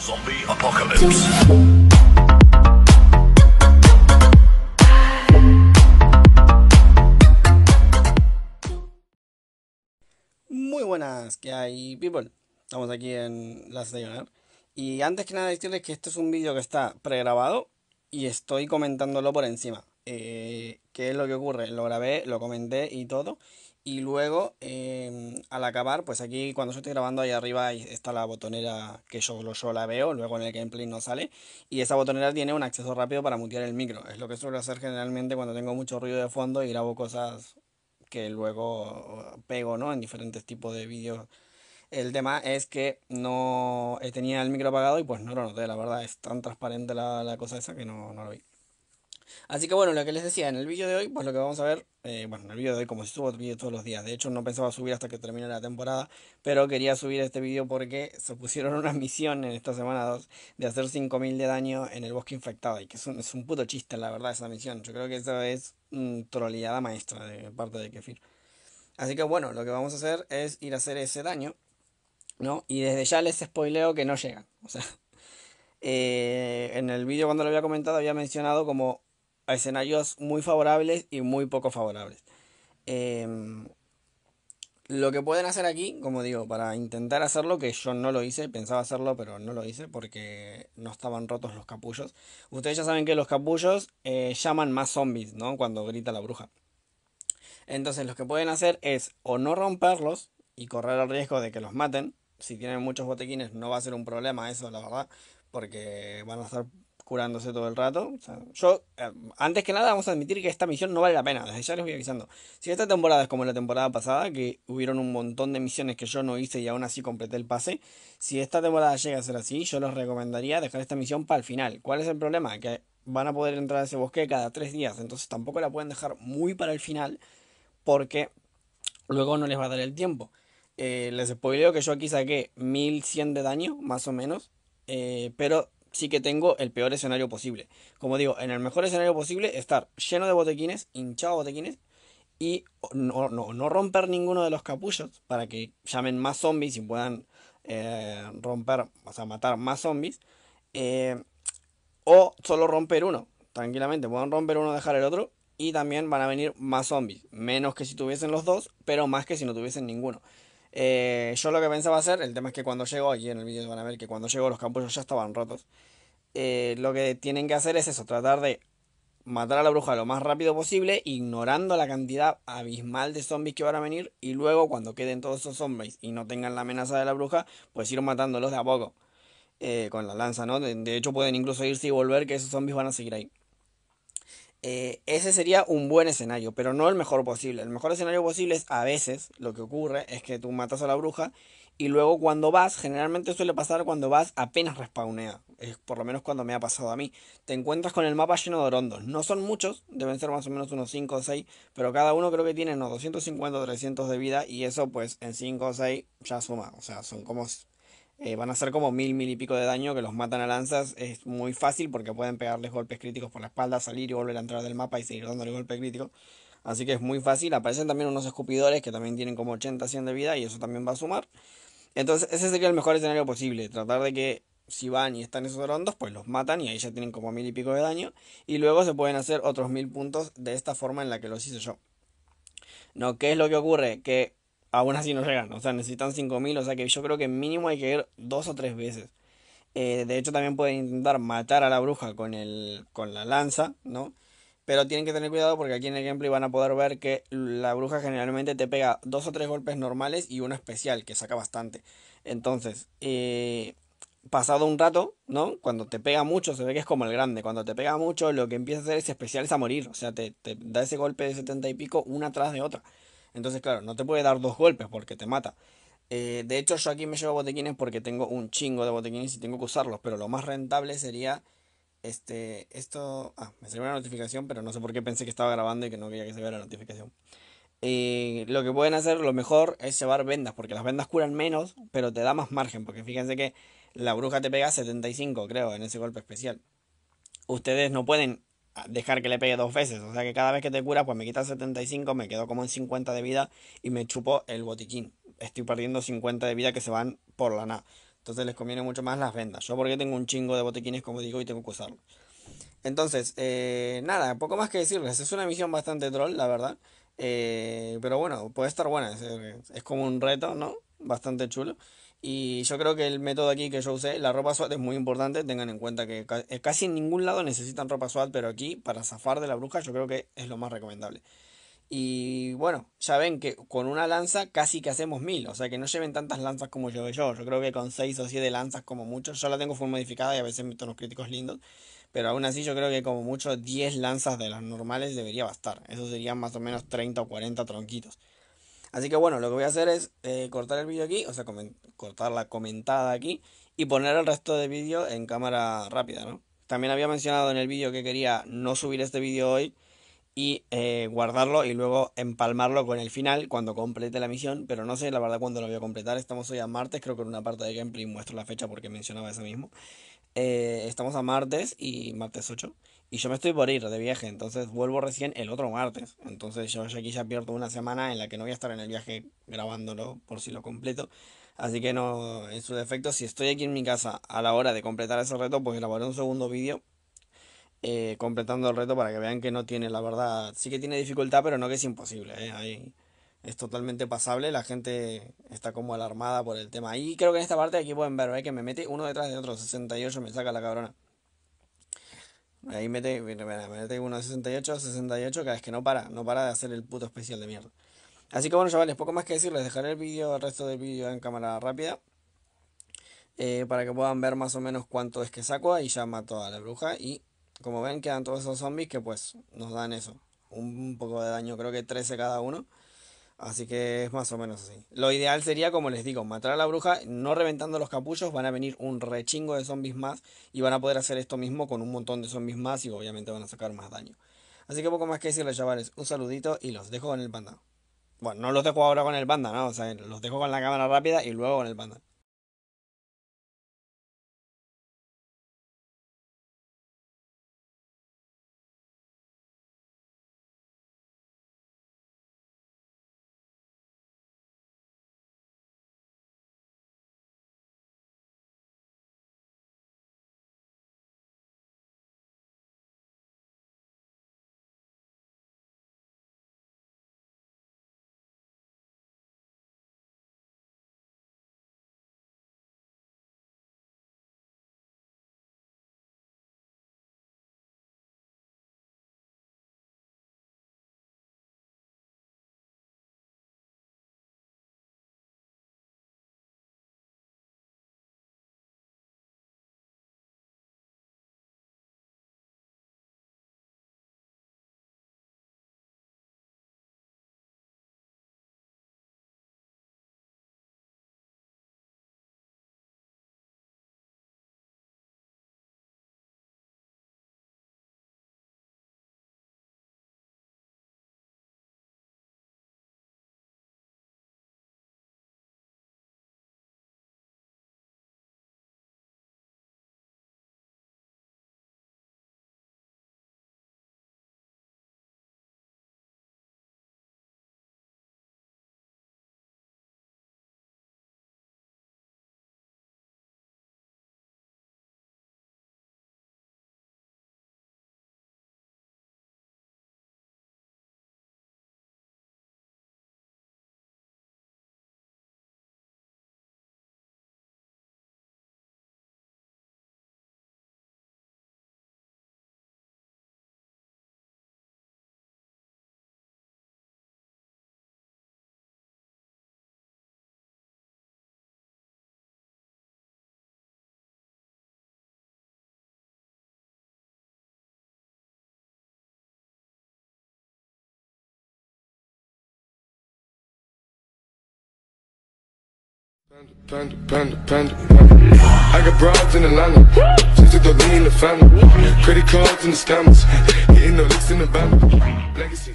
Zombie Apocalypse. Muy buenas, que hay people? Estamos aquí en la de ¿eh? Y antes que nada decirles que este es un vídeo que está pregrabado y estoy comentándolo por encima. Eh, ¿Qué es lo que ocurre? Lo grabé, lo comenté y todo y luego em, al acabar, pues aquí cuando yo estoy grabando ahí arriba está la botonera que yo, yo la veo, luego en el gameplay no sale y esa botonera tiene un acceso rápido para mutear el micro, es lo que suelo hacer generalmente cuando tengo mucho ruido de fondo y grabo cosas que luego pego ¿no? en diferentes tipos de vídeos. El tema es que no eh, tenía el micro apagado y pues no lo noté, la verdad es tan transparente la, cosa esa que no, no lo vi. Así que bueno, lo que les decía, en el vídeo de hoy, pues lo que vamos a ver, eh, bueno, en el vídeo de hoy como si otro vídeo todos los días, de hecho no pensaba subir hasta que termine la temporada, pero quería subir este vídeo porque se pusieron una misión en esta semana 2 de hacer 5000 de daño en el bosque infectado, y que es un, es un puto chiste, la verdad, esa misión. Yo creo que esa es una troleada maestra de parte de Kefir. Así que bueno, lo que vamos a hacer es ir a hacer ese daño, ¿no? Y desde ya les spoileo que no llegan, o sea... Eh, en el vídeo cuando lo había comentado había mencionado como escenarios muy favorables y muy poco favorables. Em, lo que pueden hacer aquí, como digo, para intentar hacerlo, que yo no lo hice, pensaba hacerlo, pero no lo hice porque no estaban rotos los capullos. Ustedes ya saben que los capullos eh, llaman más zombies, ¿no? Cuando grita la bruja. Entonces lo que pueden hacer es o no romperlos y correr el riesgo de que los maten. Si tienen muchos botequines no va a ser un problema eso, la verdad, porque van a estar curándose todo el rato. yo, eh, antes que nada, vamos a admitir que esta misión no vale la pena. Desde ya les voy avisando. Si esta temporada es como la temporada pasada, que hubieron un montón de misiones que yo no hice y aún así completé el pase, si esta temporada llega a ser así, yo les recomendaría dejar esta misión para el final. ¿Cuál es el problema? Que van a poder entrar a ese bosque cada tres días, entonces tampoco la pueden dejar muy para el final, porque luego no les va a dar el tiempo. Eh, les spoileo que yo aquí saqué 1100 de daño, más o menos. Eh, pero sí que tengo el peor escenario posible. Como digo, en el mejor escenario posible estar lleno de botequines, hinchado de botequines, y no, romper ninguno de los capullos para que llamen más zombies y puedan eh, romper, o sea, matar más zombies. Eh, o solo romper uno, tranquilamente, pueden romper uno, dejar el otro. Y también van a venir más zombies. Menos que si tuviesen los dos, pero más que si no tuviesen ninguno. Eh, yo lo que pensaba hacer, el tema es que cuando llego, aquí en el vídeo van a ver que cuando llego los campos ya estaban rotos. Eh, lo que tienen que hacer es eso, tratar de matar a la bruja lo más rápido posible, ignorando la cantidad abismal de zombies que van a venir, y luego cuando queden todos esos zombies y no tengan la amenaza de la bruja, pues ir matándolos de a poco. Eh, con la lanza, ¿no? De, hecho pueden incluso irse y volver, que esos zombies van a seguir ahí. Eh, ese sería un buen escenario, pero no el mejor posible. El mejor escenario posible es a veces lo que ocurre es que tú matas a la bruja y luego cuando vas, generalmente suele pasar cuando vas apenas respawnea, es por lo menos cuando me ha pasado a mí, te encuentras con el mapa lleno de rondos, No son muchos, deben ser más o menos unos 5 o 6, pero cada uno creo que tiene unos 250 o 300 de vida y eso pues en 5 o 6 ya suma, o sea, son como eh, van a hacer como mil, mil y pico de daño que los matan a lanzas. Es muy fácil porque pueden pegarles golpes críticos por la espalda, salir y volver a entrar del mapa y seguir dándole golpe crítico. Así que es muy fácil. Aparecen también unos escupidores que también tienen como 80, 100 de vida y eso también va a sumar. Entonces ese sería el mejor escenario posible. Tratar de que si van y están esos rondos, pues los matan y ahí ya tienen como mil y pico de daño. Y luego se pueden hacer otros mil puntos de esta forma en la que los hice yo. No, ¿qué es lo que ocurre? Que aún así no llegan. O sea, necesitan 5.000. O sea que yo creo que mínimo hay que ir dos o tres veces. Eh, de hecho, también pueden intentar matar a la bruja con, el, con la lanza, ¿no? Pero tienen que tener cuidado porque aquí en el gameplay van a poder ver que la bruja generalmente te pega dos o tres golpes normales y uno especial, que saca bastante. Entonces, eh, pasado un rato, ¿no? Cuando te pega mucho, se ve que es como el grande. Cuando te pega mucho, lo que empieza a hacer es especial es a morir. O sea, te, te da ese golpe de 70 y pico una tras de otra. Entonces, claro, no te puede dar dos golpes porque te mata. Eh, de hecho, yo aquí me llevo botequines porque tengo un chingo de botequines y tengo que usarlos. Pero lo más rentable sería este, esto. Ah, me salió una notificación, pero no sé por qué pensé que estaba grabando y que no quería que se viera la notificación. Eh, lo que pueden hacer, lo mejor es llevar vendas, porque las vendas curan menos, pero te da más margen. Porque fíjense que la bruja te pega 75, creo, en ese golpe especial. Ustedes no pueden dejar que le pegue dos veces. O sea que cada vez que te cura pues me quitas 75, me quedo como en 50 de vida y me chupo el botiquín. Estoy perdiendo 50 de vida que se van por la nada. Entonces les conviene mucho más las vendas. Yo porque tengo un chingo de botiquines, como digo, y tengo que usarlos Entonces, eh, nada, poco más que decirles. Es una misión bastante troll, la verdad. Eh, pero bueno, puede estar buena. es como un reto, ¿no? Bastante chulo. Y yo creo que el método aquí que yo usé, la ropa suave, es muy importante. Tengan en cuenta que eh, casi en ningún lado necesitan ropa suave pero aquí para zafar de la bruja yo creo que es lo más recomendable. Y bueno, ya ven que con una lanza casi que hacemos mil, o sea que no lleven tantas lanzas como yo. Yo creo que con seis o 7 lanzas como mucho, yo la tengo full modificada y a veces meto unos críticos lindos, pero aún así yo creo que como mucho 10 lanzas de las normales debería bastar. Eso serían más o menos 30 o 40 tronquitos. Así que bueno, lo que voy a hacer es eh, cortar el vídeo aquí, o sea, cortar la comentada aquí y poner el resto de vídeo en cámara rápida, ¿no? También había mencionado en el vídeo que quería no subir este vídeo hoy y eh, guardarlo y luego empalmarlo con el final cuando complete la misión, pero no sé la verdad cuándo lo voy a completar, estamos hoy a martes, creo que en una parte de gameplay muestro la fecha porque mencionaba eso mismo. Eh, estamos a martes y martes 8 y yo me estoy por ir de viaje, entonces vuelvo recién el otro martes. Entonces yo, ya aquí ya pierdo una semana en la que no voy a estar en el viaje grabándolo por si lo completo. Así que no, en su defecto, si estoy aquí en mi casa a la hora de completar ese reto, pues grabaré un segundo vídeo eh, completando el reto para que vean que no tiene, la verdad, sí que tiene dificultad, pero no que es imposible. Eh. es totalmente pasable, la gente está como alarmada por el tema. Y creo que en esta parte aquí pueden ver eh, que me mete uno detrás de otro, 68 me saca la cabrona. Ahí mete, me mete uno 68, 68, cada vez que no para, no para de hacer el puto especial de mierda. Así que bueno, chavales, poco más que decirles. Dejaré el vídeo, el resto del vídeo en cámara rápida. Eh, para que puedan ver más o menos cuánto es que saco. y ya mato a la bruja. Y como ven, quedan todos esos zombies que pues nos dan eso. Un poco de daño, creo que 13 cada uno. Así que es más o menos así. Lo ideal sería, como les digo, matar a la bruja, no reventando los capullos, van a venir un rechingo de zombies más y van a poder hacer esto mismo con un montón de zombies más y obviamente van a sacar más daño. Así que poco más que decirles, chavales, un saludito y los dejo con el panda. Bueno, no los dejo ahora con el panda, ¿no? O sea, los dejo con la cámara rápida y luego con el panda. Panda, panda, panda, I got broads in Atlanta. Just took the lean, the family. Credit cards and the scammers. Hitting the licks in the band. Legacy.